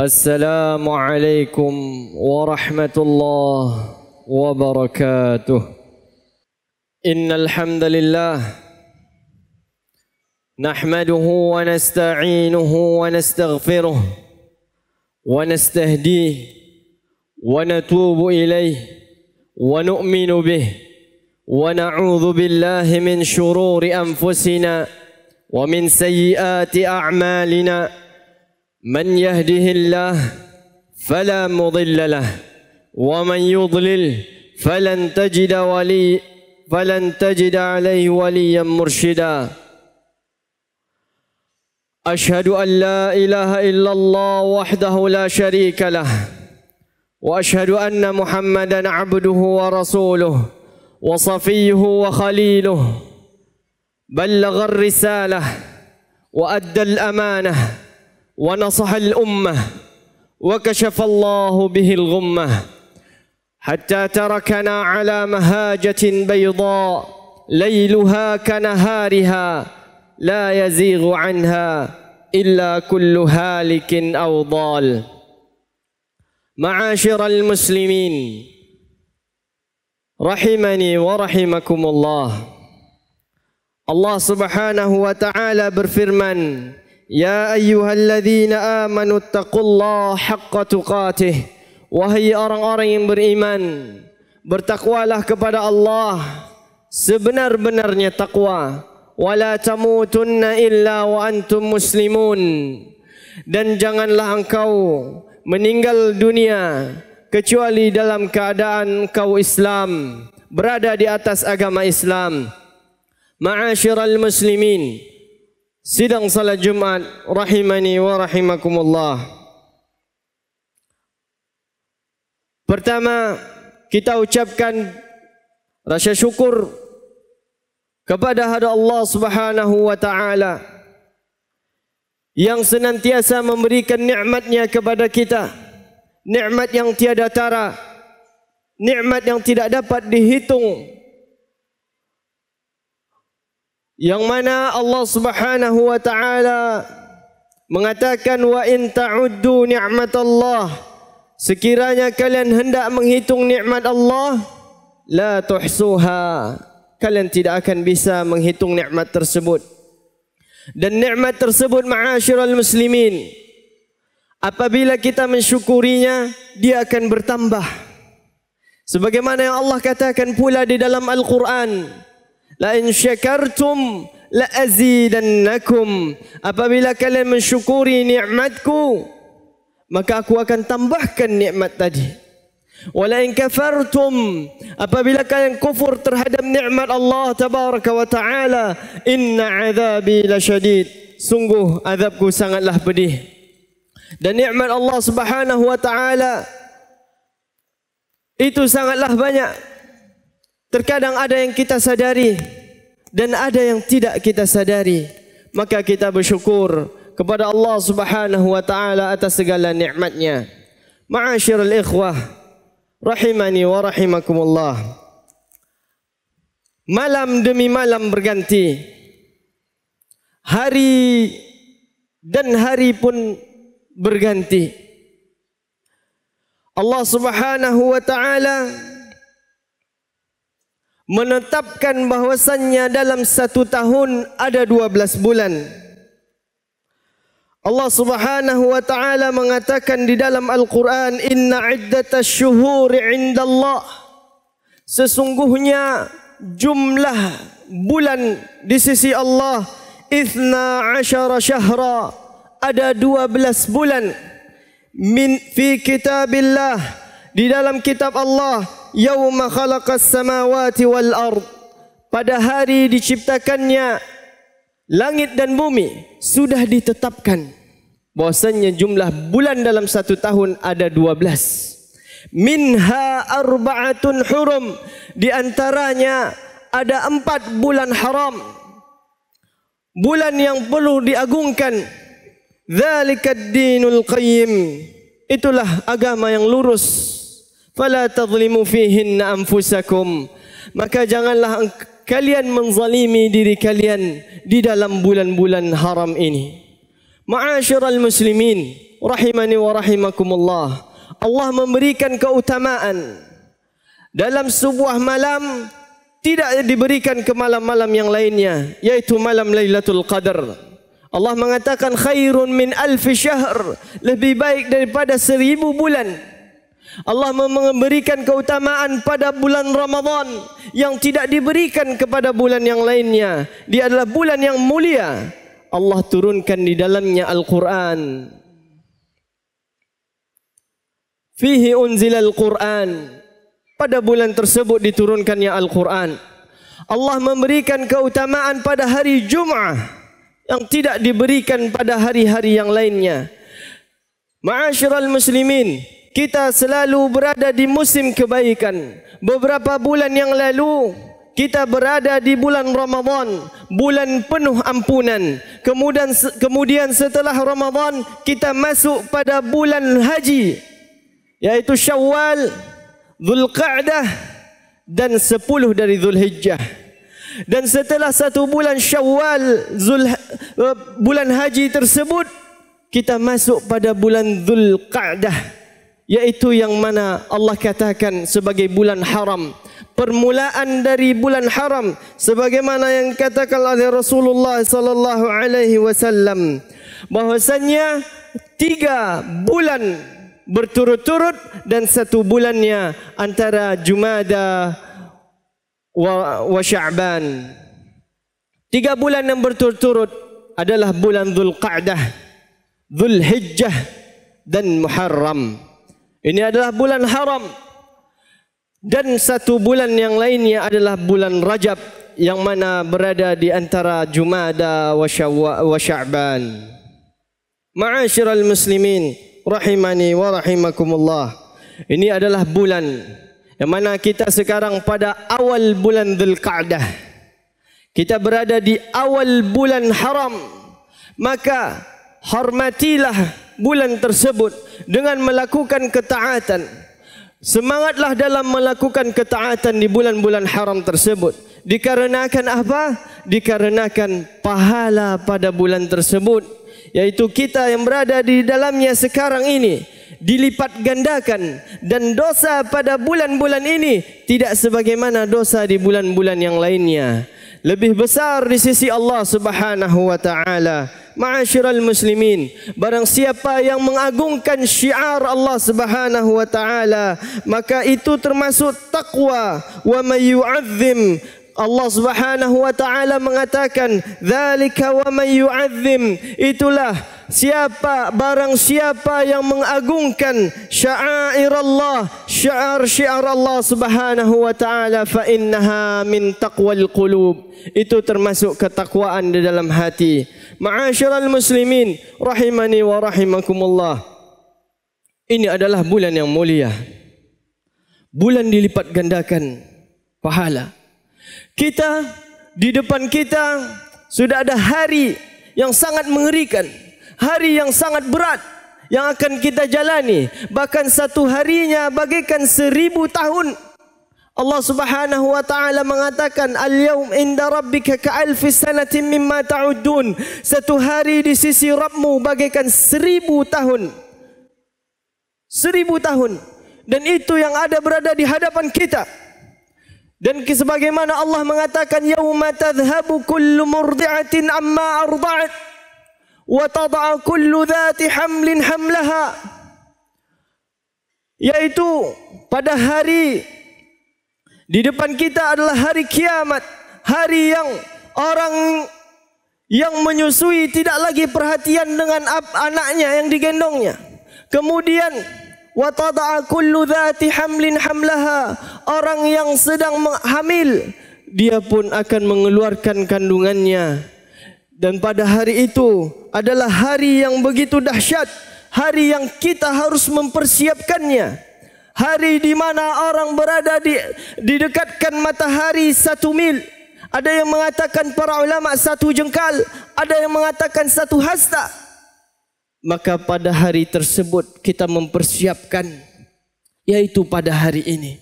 السلام عليكم ورحمة الله وبركاته إن الحمد لله نحمده ونستعينه ونستغفره ونستهديه ونتوب إليه ونؤمن به ونعوذ بالله من شرور أنفسنا ومن سيئات أعمالنا من يهده الله فلا مضل له ومن يضلل فلن تجد ولي فلن تجد عليه وليا مرشدا أشهد أن لا إله إلا الله وحده لا شريك له وأشهد أن محمدا عبده ورسوله وصفيه وخليله بلغ الرسالة وأدى الأمانة ونصح الأمة وكشف الله به الغمة حتى تركنا على مهاجة بيضاء ليلها كنهارها لا يزيغ عنها إلا كل هالك أو ضال معاشر المسلمين رحمني ورحمكم الله الله سبحانه وتعالى برفرمن يا أيها الذين آمنوا اتقوا الله حق تقاته وهي orang-orang yang beriman bertakwalah kepada Allah sebenar-benarnya takwa ولا تموتن إلا وأنتم مسلمون dan janganlah engkau meninggal dunia kecuali dalam keadaan kau Islam berada di atas agama Islam maashiral muslimin Sidang salat Jumat rahimani wa rahimakumullah. Pertama, kita ucapkan rasa syukur kepada hada Allah Subhanahu wa taala yang senantiasa memberikan nikmatnya kepada kita. Nikmat yang tiada tara, nikmat yang tidak dapat dihitung yang mana Allah Subhanahu wa taala mengatakan wa in ta'uddu ni'matallah sekiranya kalian hendak menghitung nikmat Allah la tuhsuha kalian tidak akan bisa menghitung nikmat tersebut dan nikmat tersebut ma'asyiral muslimin apabila kita mensyukurinya dia akan bertambah sebagaimana yang Allah katakan pula di dalam al-Quran lain syakartum la azidannakum apabila kalian mensyukuri nikmatku maka aku akan tambahkan nikmat tadi Walain kafartum apabila kalian kufur terhadap nikmat Allah tabaraka wa taala inna azabi lasyadid sungguh azabku sangatlah pedih dan nikmat Allah subhanahu wa taala itu sangatlah banyak Terkadang ada yang kita sadari dan ada yang tidak kita sadari. Maka kita bersyukur kepada Allah Subhanahu wa taala atas segala nikmatnya. Ma'asyiral ikhwah rahimani wa rahimakumullah. Malam demi malam berganti. Hari dan hari pun berganti. Allah Subhanahu wa taala menetapkan bahwasannya dalam satu tahun ada dua belas bulan. Allah Subhanahu wa taala mengatakan di dalam Al-Qur'an inna iddatash shuhuri indallah sesungguhnya jumlah bulan di sisi Allah isna asyara syahra ada dua belas bulan min fi kitabillah di dalam kitab Allah yawma khalaqas samawati wal ard pada hari diciptakannya langit dan bumi sudah ditetapkan bahwasanya jumlah bulan dalam satu tahun ada dua belas minha arba'atun hurum di antaranya ada empat bulan haram bulan yang perlu diagungkan dzalikad dinul qayyim itulah agama yang lurus fala tazlimu fihin anfusakum maka janganlah kalian menzalimi diri kalian di dalam bulan-bulan haram ini ma'asyiral muslimin rahimani wa rahimakumullah Allah memberikan keutamaan dalam sebuah malam tidak diberikan ke malam-malam yang lainnya yaitu malam Lailatul Qadar Allah mengatakan khairun min alfi syahr lebih baik daripada seribu bulan Allah memberikan keutamaan pada bulan Ramadhan yang tidak diberikan kepada bulan yang lainnya. Dia adalah bulan yang mulia. Allah turunkan di dalamnya Al-Quran. Fihi unzil Al-Quran. Pada bulan tersebut diturunkannya Al-Quran. Allah memberikan keutamaan pada hari Jum'ah yang tidak diberikan pada hari-hari yang lainnya. Ma'asyiral muslimin, kita selalu berada di musim kebaikan. Beberapa bulan yang lalu kita berada di bulan Ramadan, bulan penuh ampunan. Kemudian kemudian setelah Ramadan kita masuk pada bulan Haji yaitu Syawal, Zulqa'dah dan 10 dari Zulhijjah. Dan setelah satu bulan Syawal, Zul, eh, bulan Haji tersebut kita masuk pada bulan Zulqa'dah yaitu yang mana Allah katakan sebagai bulan haram permulaan dari bulan haram sebagaimana yang katakan oleh Rasulullah sallallahu alaihi wasallam bahwasanya tiga bulan berturut-turut dan satu bulannya antara Jumada wa, wa Sya'ban tiga bulan yang berturut-turut adalah bulan Dhul Qa'dah dan Muharram. Ini adalah bulan haram. Dan satu bulan yang lainnya adalah bulan Rajab yang mana berada di antara Jumada wa Sya'ban. Ma'asyiral muslimin rahimani wa rahimakumullah. Ini adalah bulan yang mana kita sekarang pada awal bulan Dzulqa'dah. Kita berada di awal bulan haram. Maka hormatilah bulan tersebut dengan melakukan ketaatan. Semangatlah dalam melakukan ketaatan di bulan-bulan haram tersebut. Dikarenakan apa? Dikarenakan pahala pada bulan tersebut. Yaitu kita yang berada di dalamnya sekarang ini. Dilipat gandakan. Dan dosa pada bulan-bulan ini. Tidak sebagaimana dosa di bulan-bulan yang lainnya. Lebih besar di sisi Allah subhanahu wa ta'ala ma'asyiral muslimin barang siapa yang mengagungkan syiar Allah Subhanahu wa taala maka itu termasuk takwa wa may yu'azzim Allah Subhanahu wa taala mengatakan zalika wa may yu'azzim itulah Siapa barang siapa yang mengagungkan syair Allah, syiar syiar Allah Subhanahu wa taala fa innaha min taqwal qulub. Itu termasuk ketakwaan di dalam hati. Ma'asyiral muslimin rahimani wa rahimakumullah. Ini adalah bulan yang mulia. Bulan dilipat gandakan pahala. Kita di depan kita sudah ada hari yang sangat mengerikan, hari yang sangat berat yang akan kita jalani. Bahkan satu harinya bagaikan seribu tahun Allah Subhanahu wa taala mengatakan al-yawm inda rabbika ka alfi sanatin mimma ta'udun satu hari di sisi Rabbmu bagaikan seribu tahun seribu tahun dan itu yang ada berada di hadapan kita dan sebagaimana Allah mengatakan yauma tadhhabu kullu murdi'atin amma arda'at wa tad'a kullu dhati hamlin hamlaha yaitu pada hari di depan kita adalah hari kiamat, hari yang orang yang menyusui tidak lagi perhatian dengan anaknya yang digendongnya. Kemudian watada'a kullu dhati hamlin hamlaha, orang yang sedang hamil dia pun akan mengeluarkan kandungannya. Dan pada hari itu adalah hari yang begitu dahsyat, hari yang kita harus mempersiapkannya hari di mana orang berada di didekatkan matahari satu mil. Ada yang mengatakan para ulama satu jengkal, ada yang mengatakan satu hasta. Maka pada hari tersebut kita mempersiapkan yaitu pada hari ini.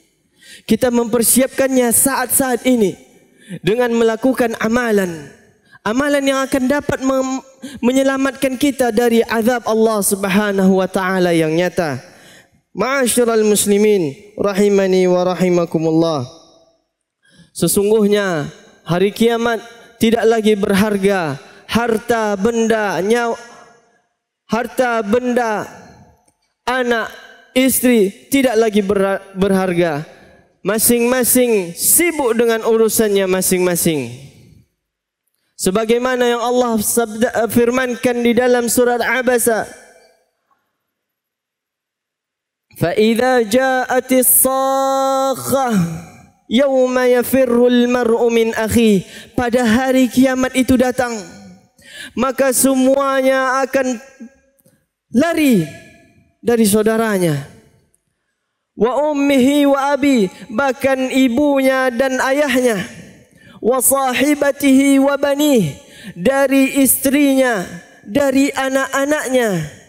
Kita mempersiapkannya saat-saat ini dengan melakukan amalan. Amalan yang akan dapat menyelamatkan kita dari azab Allah Subhanahu wa taala yang nyata. Ma'asyiral muslimin rahimani wa rahimakumullah. Sesungguhnya hari kiamat tidak lagi berharga harta benda nyawa harta benda anak istri tidak lagi berharga. Masing-masing sibuk dengan urusannya masing-masing. Sebagaimana yang Allah sabda, firmankan di dalam surat Abasa فإذا جاءت الصاخة يوم يفر المرء من أخيه pada hari kiamat itu datang maka semuanya akan lari dari saudaranya wa ummihi wa abi bahkan ibunya dan ayahnya wa sahibatihi wa banih dari istrinya dari anak-anaknya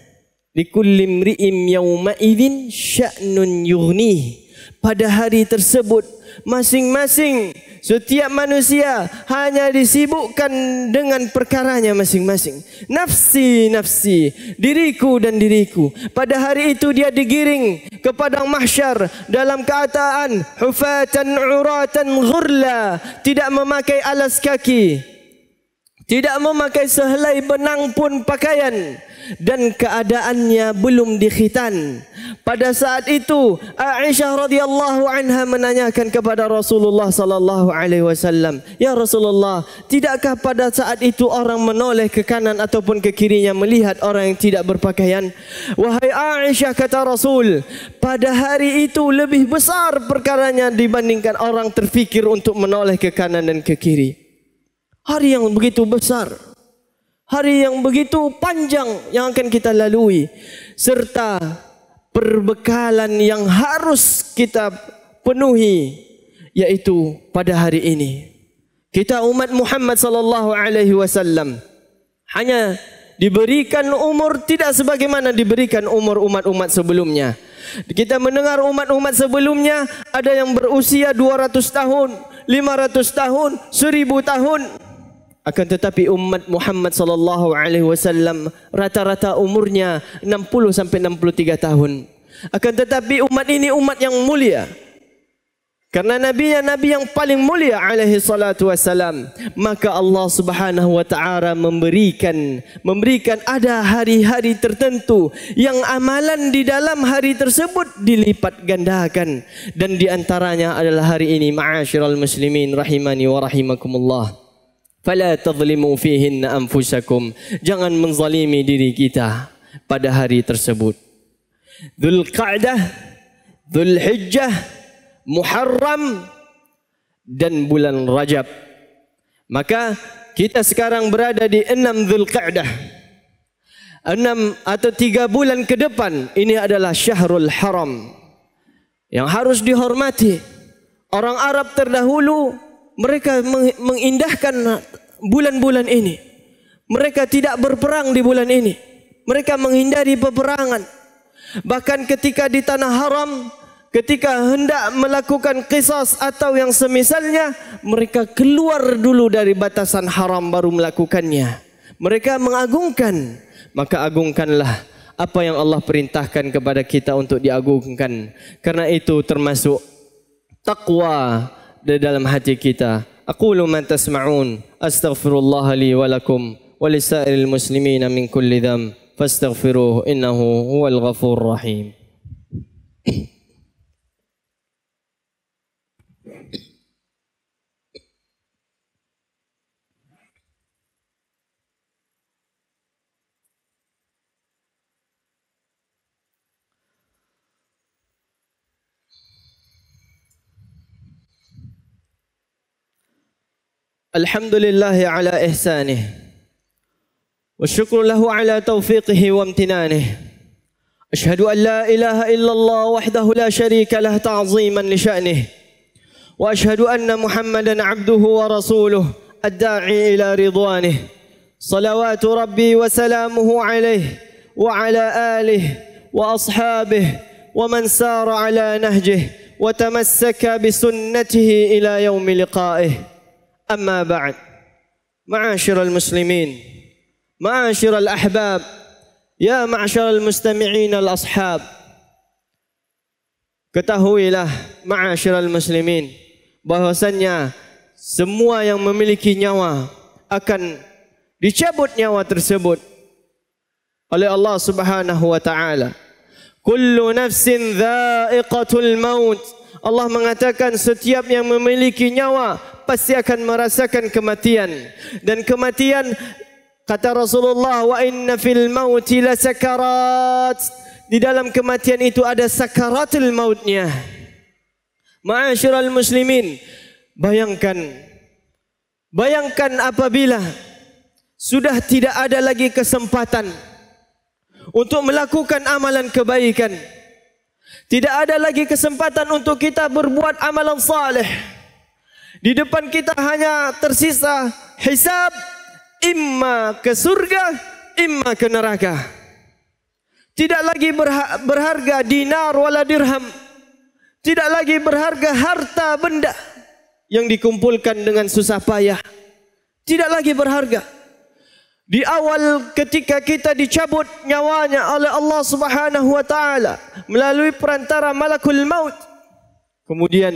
Likulli mri'im yawma'idhin sya'nun yughni. Pada hari tersebut, masing-masing setiap manusia hanya disibukkan dengan perkaranya masing-masing. Nafsi, nafsi, diriku dan diriku. Pada hari itu dia digiring ke padang mahsyar dalam keadaan hufatan uratan ghurla, tidak memakai alas kaki. Tidak memakai sehelai benang pun pakaian dan keadaannya belum dikhitan. Pada saat itu Aisyah radhiyallahu anha menanyakan kepada Rasulullah sallallahu alaihi wasallam, "Ya Rasulullah, tidakkah pada saat itu orang menoleh ke kanan ataupun ke kirinya melihat orang yang tidak berpakaian?" Wahai Aisyah kata Rasul, "Pada hari itu lebih besar perkaranya dibandingkan orang terfikir untuk menoleh ke kanan dan ke kiri." Hari yang begitu besar hari yang begitu panjang yang akan kita lalui serta perbekalan yang harus kita penuhi yaitu pada hari ini kita umat Muhammad sallallahu alaihi wasallam hanya diberikan umur tidak sebagaimana diberikan umur umat-umat sebelumnya kita mendengar umat-umat sebelumnya ada yang berusia 200 tahun 500 tahun, 1000 tahun. Akan tetapi umat Muhammad sallallahu alaihi wasallam rata-rata umurnya 60 sampai 63 tahun. Akan tetapi umat ini umat yang mulia. Karena Nabi yang Nabi yang paling mulia alaihi salatu wasalam. Maka Allah subhanahu wa ta'ala memberikan. Memberikan ada hari-hari tertentu. Yang amalan di dalam hari tersebut dilipat gandakan. Dan di antaranya adalah hari ini. Ma'asyiral muslimin rahimani wa rahimakumullah. Fala tazlimu fihin anfusakum. Jangan menzalimi diri kita pada hari tersebut. Dhul Qa'dah, Dhul Hijjah, Muharram, dan bulan Rajab. Maka kita sekarang berada di enam Dhul Qa'dah. Enam atau tiga bulan ke depan ini adalah Syahrul Haram. Yang harus dihormati. Orang Arab terdahulu mereka mengindahkan bulan-bulan ini. Mereka tidak berperang di bulan ini. Mereka menghindari peperangan. Bahkan ketika di tanah haram, ketika hendak melakukan kisos atau yang semisalnya, mereka keluar dulu dari batasan haram baru melakukannya. Mereka mengagungkan, maka agungkanlah apa yang Allah perintahkan kepada kita untuk diagungkan. Karena itu termasuk takwa. Takwa di dalam hati kita. Aqulu ma tasma'un astaghfirullah li wa lakum wa lisairil muslimina min kulli dham fastaghfiruhu innahu huwal ghafur rahim. الحمد لله على إحسانه والشكر له على توفيقه وامتنانه أشهد أن لا إله إلا الله وحده لا شريك له تعظيما لشأنه وأشهد أن محمدا عبده ورسوله الداعي إلى رضوانه صلوات ربي وسلامه عليه وعلى آله وأصحابه ومن سار على نهجه وتمسك بسنته إلى يوم لقائه أما بعد معاشر المسلمين معاشر الأحباب يا معشر المستمعين الأصحاب Ketahuilah معاشر المسلمين bahwasanya semua yang memiliki nyawa akan dicabut nyawa tersebut oleh Allah Subhanahu wa taala. Kullu nafsin dha'iqatul maut. Allah mengatakan setiap yang memiliki nyawa pasti akan merasakan kematian dan kematian kata Rasulullah wa inna fil mauti sakarat di dalam kematian itu ada sakaratul mautnya Ma'asyiral muslimin bayangkan bayangkan apabila sudah tidak ada lagi kesempatan untuk melakukan amalan kebaikan tidak ada lagi kesempatan untuk kita berbuat amalan saleh. Di depan kita hanya tersisa hisab imma ke surga, imma ke neraka. Tidak lagi berharga dinar wala dirham. Tidak lagi berharga harta benda yang dikumpulkan dengan susah payah. Tidak lagi berharga. Di awal ketika kita dicabut nyawanya oleh Allah Subhanahu wa taala melalui perantara malakul maut. Kemudian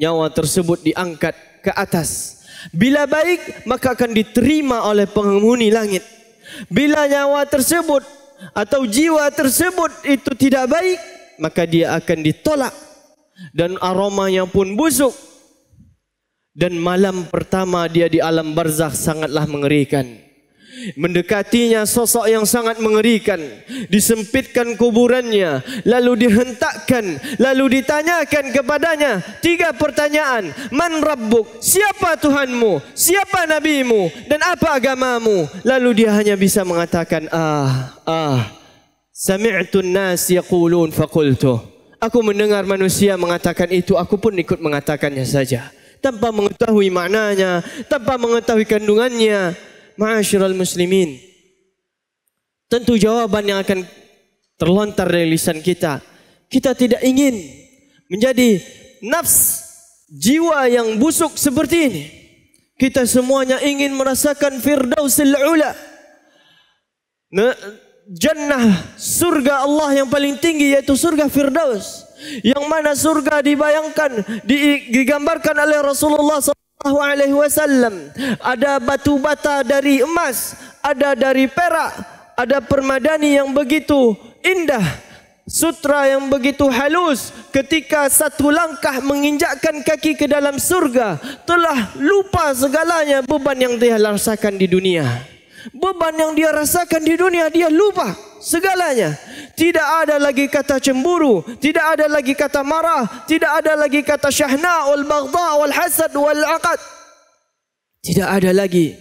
nyawa tersebut diangkat ke atas. Bila baik maka akan diterima oleh penghuni langit. Bila nyawa tersebut atau jiwa tersebut itu tidak baik maka dia akan ditolak dan aromanya pun busuk. Dan malam pertama dia di alam barzakh sangatlah mengerikan. Mendekatinya sosok yang sangat mengerikan Disempitkan kuburannya Lalu dihentakkan Lalu ditanyakan kepadanya Tiga pertanyaan Man Rabbuk Siapa Tuhanmu Siapa Nabimu Dan apa agamamu Lalu dia hanya bisa mengatakan Ah Ah Sami'tun nasi yaqulun faqultu Aku mendengar manusia mengatakan itu Aku pun ikut mengatakannya saja Tanpa mengetahui maknanya Tanpa mengetahui kandungannya ma'asyiral muslimin. Tentu jawaban yang akan terlontar dari lisan kita. Kita tidak ingin menjadi nafs jiwa yang busuk seperti ini. Kita semuanya ingin merasakan firdausil ula. Jannah surga Allah yang paling tinggi yaitu surga firdaus. Yang mana surga dibayangkan, digambarkan oleh Rasulullah SAW sallallahu alaihi wasallam ada batu bata dari emas ada dari perak ada permadani yang begitu indah sutra yang begitu halus ketika satu langkah menginjakkan kaki ke dalam surga telah lupa segalanya beban yang dia rasakan di dunia beban yang dia rasakan di dunia dia lupa segalanya tidak ada lagi kata cemburu, tidak ada lagi kata marah, tidak ada lagi kata syahna wal baghdha wal hasad wal aqad. Tidak ada lagi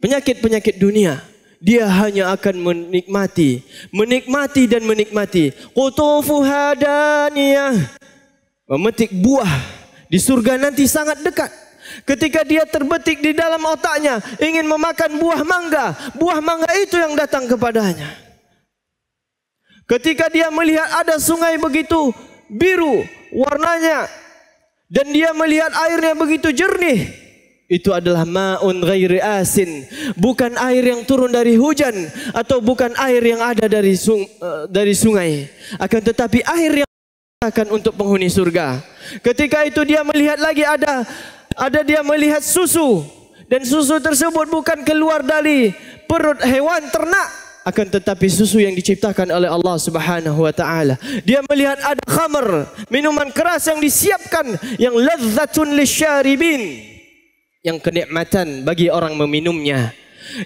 penyakit-penyakit dunia. Dia hanya akan menikmati, menikmati dan menikmati. Qutufu hadaniyah. Memetik buah di surga nanti sangat dekat. Ketika dia terbetik di dalam otaknya ingin memakan buah mangga, buah mangga itu yang datang kepadanya. Ketika dia melihat ada sungai begitu biru warnanya dan dia melihat airnya begitu jernih, itu adalah ma'un ghairi asin, bukan air yang turun dari hujan atau bukan air yang ada dari sung, eh, dari sungai, akan tetapi air yang akan untuk penghuni surga. Ketika itu dia melihat lagi ada ada dia melihat susu dan susu tersebut bukan keluar dari perut hewan ternak akan tetapi susu yang diciptakan oleh Allah Subhanahu wa taala. Dia melihat ada khamr, minuman keras yang disiapkan yang ladzatun lisyaribin yang kenikmatan bagi orang meminumnya.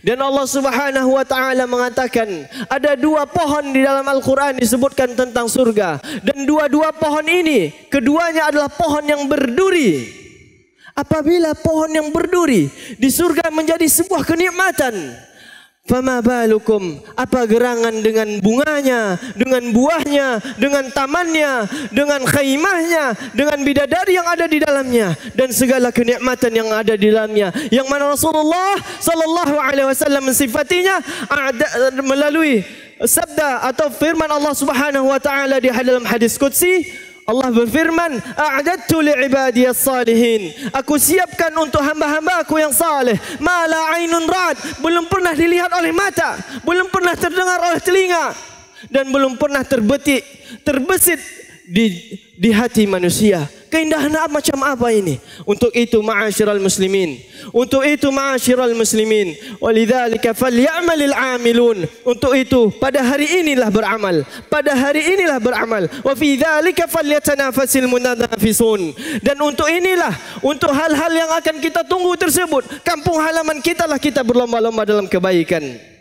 Dan Allah Subhanahu wa taala mengatakan ada dua pohon di dalam Al-Qur'an disebutkan tentang surga dan dua-dua pohon ini keduanya adalah pohon yang berduri. Apabila pohon yang berduri di surga menjadi sebuah kenikmatan, Fama balukum apa gerangan dengan bunganya, dengan buahnya, dengan tamannya, dengan khaimahnya, dengan bidadari yang ada di dalamnya dan segala kenikmatan yang ada di dalamnya. Yang mana Rasulullah sallallahu alaihi wasallam mensifatinya melalui sabda atau firman Allah Subhanahu wa taala di dalam hadis qudsi Allah berfirman, "A'dadtu li'ibadiy as-salihin." Aku siapkan untuk hamba-hamba-Ku yang saleh. Ma la 'ainun ra'at, belum pernah dilihat oleh mata, belum pernah terdengar oleh telinga dan belum pernah terbetik, terbesit di, di hati manusia. Keindahan apa macam apa ini? Untuk itu ma'asyiral muslimin. Untuk itu ma'asyiral muslimin. Walidhalika yamalil amilun. Untuk itu pada hari inilah beramal. Pada hari inilah beramal. Wa fi dhalika falyatanafasil munadhafisun. Dan untuk inilah. Untuk hal-hal yang akan kita tunggu tersebut. Kampung halaman kita lah kita berlomba-lomba dalam Kebaikan.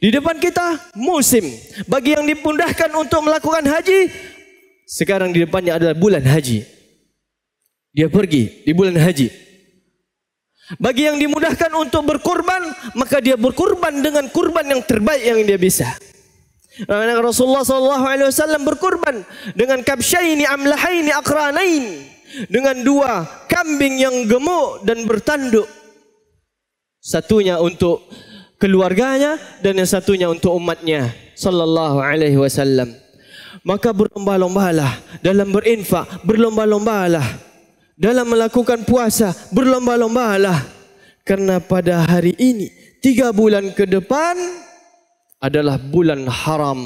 Di depan kita musim. Bagi yang dipundahkan untuk melakukan haji, sekarang di depannya adalah bulan haji. Dia pergi di bulan haji. Bagi yang dimudahkan untuk berkorban, maka dia berkorban dengan kurban yang terbaik yang dia bisa. Rasulullah SAW alaihi wasallam berkorban dengan kabsyaini amlahaini akranain dengan dua kambing yang gemuk dan bertanduk. Satunya untuk keluarganya dan yang satunya untuk umatnya sallallahu alaihi wasallam maka berlomba-lombalah dalam berinfak berlomba-lombalah dalam melakukan puasa berlomba-lombalah karena pada hari ini tiga bulan ke depan adalah bulan haram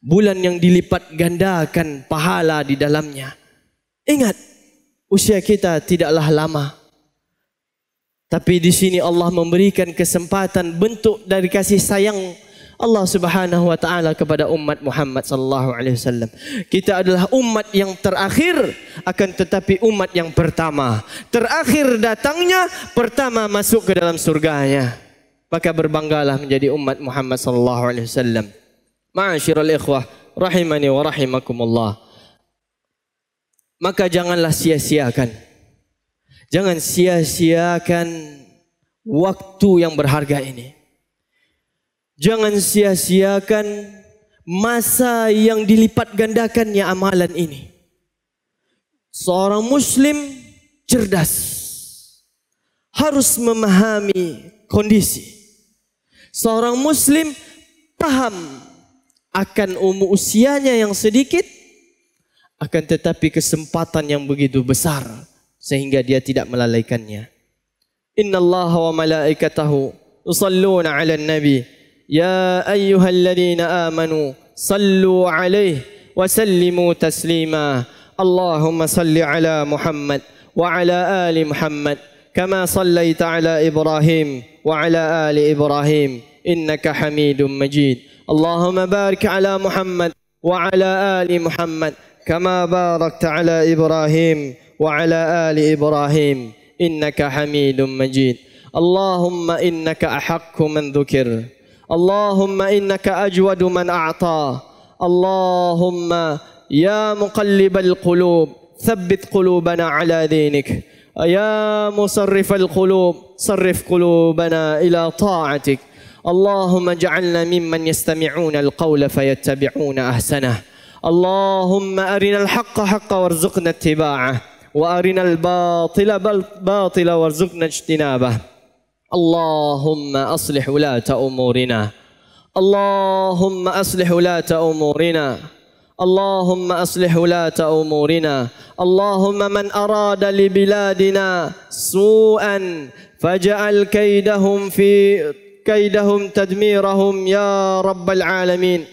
bulan yang dilipat gandakan pahala di dalamnya ingat usia kita tidaklah lama tapi di sini Allah memberikan kesempatan bentuk dari kasih sayang Allah Subhanahu wa taala kepada umat Muhammad sallallahu alaihi wasallam. Kita adalah umat yang terakhir akan tetapi umat yang pertama. Terakhir datangnya pertama masuk ke dalam surganya. Maka berbanggalah menjadi umat Muhammad sallallahu alaihi wasallam. Ma'asyiral ikhwah rahimani wa rahimakumullah. Maka janganlah sia-siakan Jangan sia-siakan waktu yang berharga ini. Jangan sia-siakan masa yang dilipat gandakannya amalan ini. Seorang muslim cerdas harus memahami kondisi. Seorang muslim paham akan umur usianya yang sedikit akan tetapi kesempatan yang begitu besar sehingga dia tidak melalaikannya. Inna Allah wa malaikatahu yusalluna 'alan nabi ya ayyuhalladzina amanu sallu 'alaihi wa sallimu taslima. Allahumma salli 'ala Muhammad wa 'ala ali Muhammad kama sallaita 'ala Ibrahim wa 'ala ali Ibrahim innaka Hamidum Majid. Allahumma barik 'ala Muhammad wa 'ala ali Muhammad kama barakta 'ala Ibrahim وعلى آل إبراهيم إنك حميد مجيد اللهم إنك أحق من ذكر اللهم إنك أجود من أعطى اللهم يا مقلب القلوب ثبت قلوبنا على دينك يا مصرف القلوب صرف قلوبنا إلى طاعتك اللهم اجعلنا ممن يستمعون القول فيتبعون أحسنه اللهم أرنا الحق حقا وارزقنا اتباعه وارنا الباطل باطلا وارزقنا اجتنابه اللهم اصلح ولاه امورنا اللهم اصلح ولاه امورنا اللهم اصلح ولاه امورنا اللهم من اراد لبلادنا سوءا فاجعل كيدهم في كيدهم تدميرهم يا رب العالمين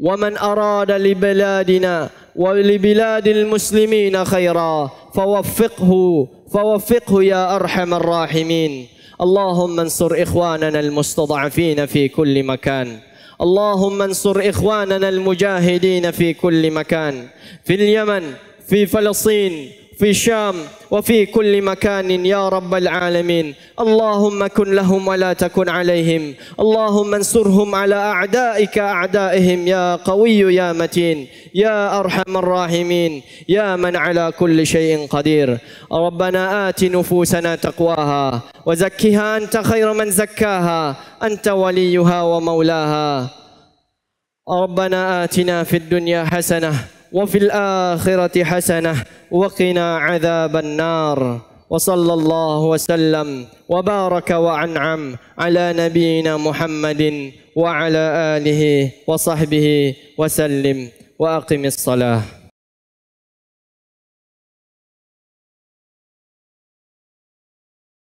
ومن اراد لبلادنا ولبلاد المسلمين خيرا فوفقه فوفقه يا أرحم الراحمين اللهم انصر إخواننا المستضعفين في كل مكان اللهم انصر إخواننا المجاهدين في كل مكان في اليمن في فلسطين في الشام وفي كل مكان يا رب العالمين اللهم كن لهم ولا تكن عليهم اللهم انصرهم على أعدائك أعدائهم يا قوي يا متين يا أرحم الراحمين يا من على كل شيء قدير ربنا آت نفوسنا تقواها وزكها أنت خير من زكاها أنت وليها ومولاها ربنا آتنا في الدنيا حسنة وفي الآخرة حسنة وقنا عذاب النار وصلى الله وسلم وبارك وأنعم على نبينا محمد وعلى آله وصحبه وسلم وأقم الصلاة